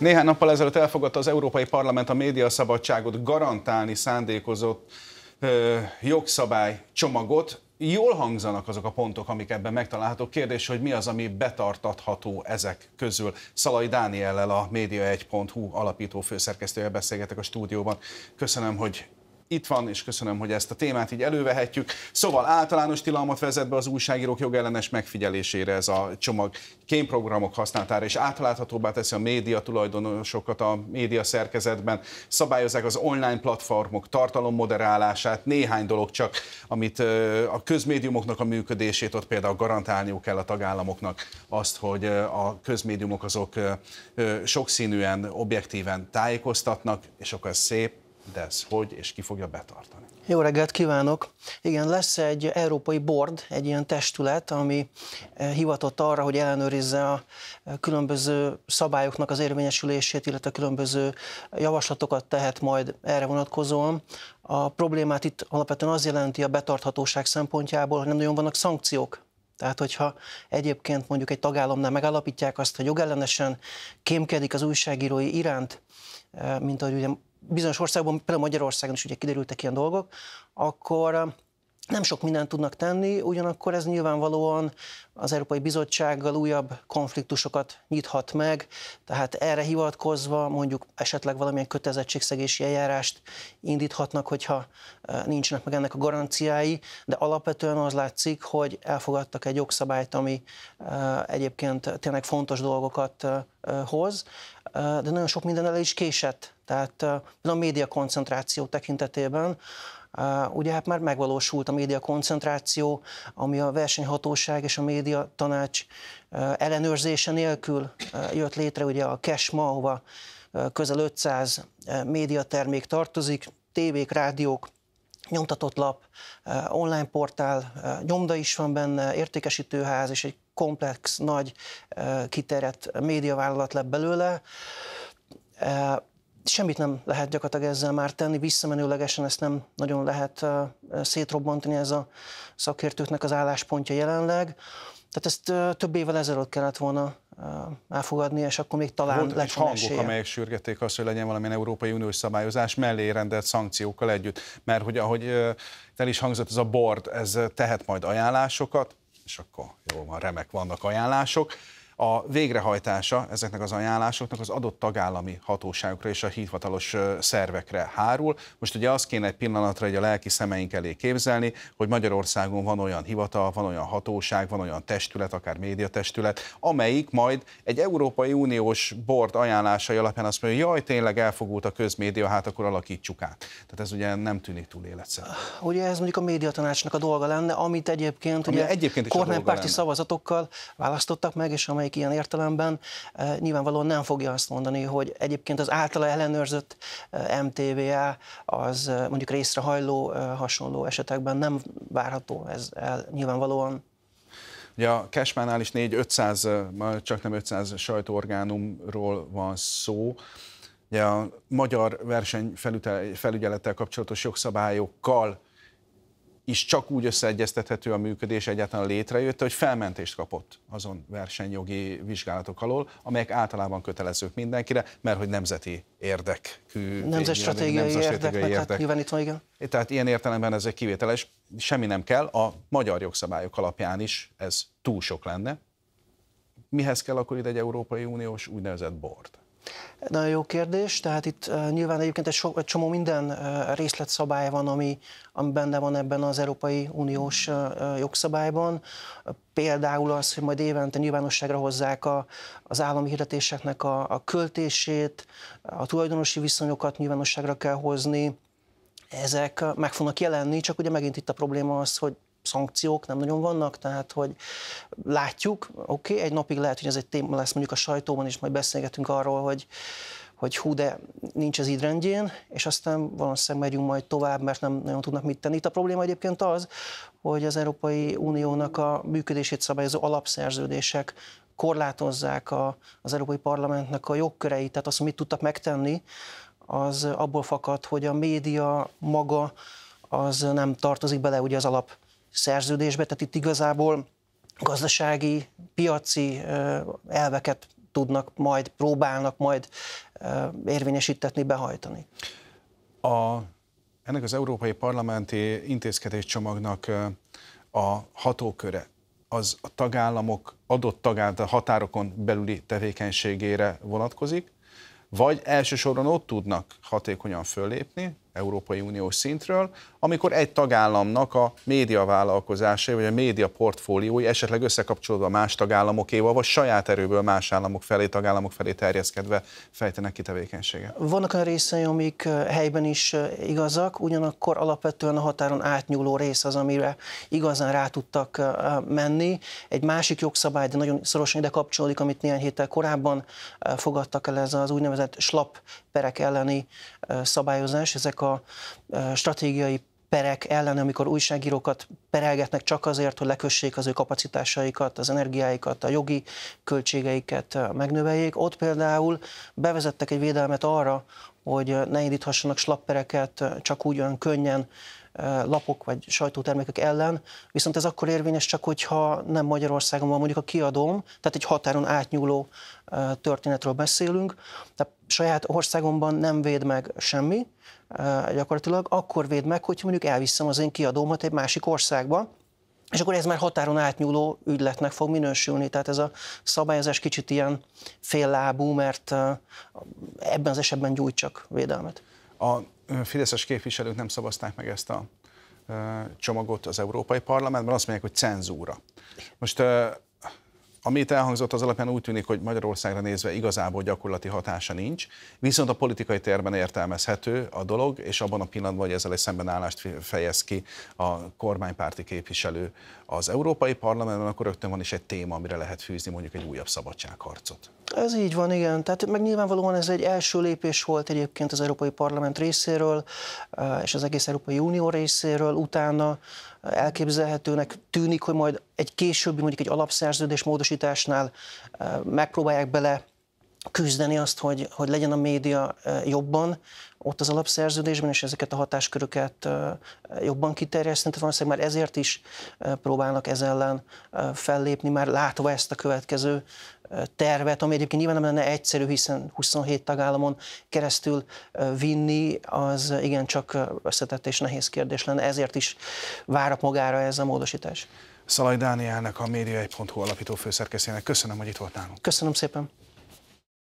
Néhány nappal ezelőtt elfogadta az Európai Parlament a médiaszabadságot garantálni szándékozott ö, jogszabály csomagot. Jól hangzanak azok a pontok, amik ebben megtalálhatók. Kérdés, hogy mi az, ami betartatható ezek közül. Szalai Dániellel, a Média1.hu alapító főszerkesztője beszélgetek a stúdióban. Köszönöm, hogy itt van, és köszönöm, hogy ezt a témát így elővehetjük. Szóval általános tilalmat vezet be az újságírók jogellenes megfigyelésére ez a csomag kémprogramok használatára, és átláthatóbbá teszi a média tulajdonosokat a média szerkezetben, szabályozzák az online platformok tartalom moderálását, néhány dolog csak, amit a közmédiumoknak a működését ott például garantálniuk kell a tagállamoknak azt, hogy a közmédiumok azok sokszínűen, objektíven tájékoztatnak, és akkor ez szép, lesz, hogy és ki fogja betartani. Jó reggelt kívánok! Igen, lesz egy európai board, egy ilyen testület, ami eh, hivatott arra, hogy ellenőrizze a eh, különböző szabályoknak az érvényesülését, illetve különböző javaslatokat tehet majd erre vonatkozóan. A problémát itt alapvetően az jelenti a betarthatóság szempontjából, hogy nem nagyon vannak szankciók tehát, hogyha egyébként mondjuk egy tagállamnál megállapítják azt, hogy jogellenesen kémkedik az újságírói iránt, eh, mint ahogy ugye bizonyos országban, például Magyarországon is ugye kiderültek ilyen dolgok, akkor nem sok mindent tudnak tenni, ugyanakkor ez nyilvánvalóan az Európai Bizottsággal újabb konfliktusokat nyithat meg, tehát erre hivatkozva mondjuk esetleg valamilyen kötelezettségszegési eljárást indíthatnak, hogyha e, nincsenek meg ennek a garanciái, de alapvetően az látszik, hogy elfogadtak egy jogszabályt, ami e, egyébként tényleg fontos dolgokat e, hoz, de nagyon sok minden el is késett, tehát a média koncentráció tekintetében, Ugye hát már megvalósult a média koncentráció, ami a versenyhatóság és a média tanács ellenőrzése nélkül jött létre, ugye a KESMA, ahova közel 500 médiatermék tartozik, tévék, rádiók, nyomtatott lap, online portál, nyomda is van benne, értékesítőház és egy komplex, nagy, kiterjedt médiavállalat lett belőle semmit nem lehet gyakorlatilag ezzel már tenni, visszamenőlegesen ezt nem nagyon lehet szétrobbantani, ez a szakértőknek az álláspontja jelenleg. Tehát ezt több évvel ezelőtt kellett volna elfogadni, és akkor még talán Volt, lett hangok, esélye. amelyek sürgették azt, hogy legyen valamilyen Európai Uniós szabályozás mellé rendelt szankciókkal együtt. Mert hogy ahogy el is hangzott, ez a board, ez tehet majd ajánlásokat, és akkor jó van, remek vannak ajánlások, a végrehajtása ezeknek az ajánlásoknak az adott tagállami hatóságokra és a hivatalos szervekre hárul. Most ugye azt kéne egy pillanatra egy a lelki szemeink elé képzelni, hogy Magyarországon van olyan hivatal, van olyan hatóság, van olyan testület, akár médiatestület, amelyik majd egy Európai Uniós bord ajánlásai alapján azt mondja, hogy jaj, tényleg elfogult a közmédia, hát akkor alakítsuk át. Tehát ez ugye nem tűnik túl életszerű. Ugye ez mondjuk a médiatanácsnak a dolga lenne, amit egyébként, Ami ugye egyébként kormánypárti szavazatokkal választottak meg, és amely valamelyik ilyen értelemben e, nyilvánvalóan nem fogja azt mondani, hogy egyébként az általa ellenőrzött e, MTVA az e, mondjuk részrehajló hasonló esetekben nem várható ez el nyilvánvalóan. Ugye a Cashmánál is 4-500, csak nem 500 sajtóorgánumról van szó. Ugye a magyar versenyfelügyelettel kapcsolatos jogszabályokkal is csak úgy összeegyeztethető a működés egyáltalán létrejött, hogy felmentést kapott azon versenyjogi vizsgálatok alól, amelyek általában kötelezők mindenkire, mert hogy nemzeti érdekű... Nemzetstratégiai nemzet hát érdek, érdek, itt van, igen. Tehát ilyen értelemben ez egy kivételes, semmi nem kell, a magyar jogszabályok alapján is ez túl sok lenne. Mihez kell akkor ide egy Európai Uniós úgynevezett bort? Nagyon jó kérdés, tehát itt nyilván egyébként egy, so, egy csomó minden részletszabály van, ami, ami benne van ebben az Európai Uniós jogszabályban. Például az, hogy majd évente nyilvánosságra hozzák a, az állami hirdetéseknek a, a költését, a tulajdonosi viszonyokat nyilvánosságra kell hozni, ezek meg fognak jelenni, csak ugye megint itt a probléma az, hogy szankciók nem nagyon vannak, tehát hogy látjuk, oké, okay, egy napig lehet, hogy ez egy téma lesz mondjuk a sajtóban, és majd beszélgetünk arról, hogy hogy hú, de nincs ez így rendjén, és aztán valószínűleg megyünk majd tovább, mert nem nagyon tudnak mit tenni. Itt a probléma egyébként az, hogy az Európai Uniónak a működését szabályozó alapszerződések korlátozzák a, az Európai Parlamentnek a jogköreit, tehát azt, hogy mit tudtak megtenni, az abból fakad, hogy a média maga az nem tartozik bele ugye az alap szerződésbe, tehát itt igazából gazdasági, piaci elveket tudnak majd, próbálnak majd érvényesítetni, behajtani. A, ennek az Európai Parlamenti intézkedéscsomagnak a hatóköre az a tagállamok adott tagállam határokon belüli tevékenységére vonatkozik, vagy elsősorban ott tudnak hatékonyan föllépni, Európai Uniós szintről, amikor egy tagállamnak a média vállalkozásai vagy a média portfóliói esetleg összekapcsolódva más tagállamokéval, vagy saját erőből más államok felé, tagállamok felé terjeszkedve fejtenek ki tevékenységet. Vannak olyan részei, amik helyben is igazak, ugyanakkor alapvetően a határon átnyúló rész az, amire igazán rá tudtak menni. Egy másik jogszabály, de nagyon szorosan ide kapcsolódik, amit néhány héttel korábban fogadtak el, ez az úgynevezett slap perek elleni szabályozás, ezek a a e, stratégiai perek ellen, amikor újságírókat perelgetnek csak azért, hogy lekössék az ő kapacitásaikat, az energiáikat, a jogi költségeiket e, megnöveljék. Ott például bevezettek egy védelmet arra, hogy ne indíthassanak slappereket csak úgy olyan könnyen lapok vagy sajtótermékek ellen, viszont ez akkor érvényes csak, hogyha nem Magyarországon van mondjuk a kiadóm, tehát egy határon átnyúló történetről beszélünk, tehát saját országomban nem véd meg semmi gyakorlatilag, akkor véd meg, hogy mondjuk elviszem az én kiadómat egy másik országba, és akkor ez már határon átnyúló ügyletnek fog minősülni, tehát ez a szabályozás kicsit ilyen féllábú, mert eh, ebben az esetben gyújt csak védelmet. A fideszes képviselők nem szavazták meg ezt a eh, csomagot az Európai Parlamentben, azt mondják, hogy cenzúra. Most eh, amit elhangzott az alapján úgy tűnik, hogy Magyarországra nézve igazából gyakorlati hatása nincs, viszont a politikai térben értelmezhető a dolog, és abban a pillanatban, hogy ezzel egy szembenállást fejez ki a kormánypárti képviselő az Európai Parlamentben, akkor rögtön van is egy téma, amire lehet fűzni mondjuk egy újabb szabadságharcot. Ez így van, igen. Tehát meg nyilvánvalóan ez egy első lépés volt egyébként az Európai Parlament részéről, és az egész Európai Unió részéről. Utána elképzelhetőnek tűnik, hogy majd egy későbbi, mondjuk egy alapszerződés módosításnál megpróbálják bele küzdeni azt, hogy, hogy legyen a média jobban ott az alapszerződésben, és ezeket a hatásköröket jobban kiterjeszteni. Tehát valószínűleg már ezért is próbálnak ez ellen fellépni, már látva ezt a következő tervet, ami egyébként nyilván nem lenne egyszerű, hiszen 27 tagállamon keresztül vinni, az igencsak összetett és nehéz kérdés lenne, ezért is várat magára ez a módosítás. Szalaj Dánielnek, a média1.hu alapító főszerkesztőjének köszönöm, hogy itt volt nálunk. Köszönöm szépen.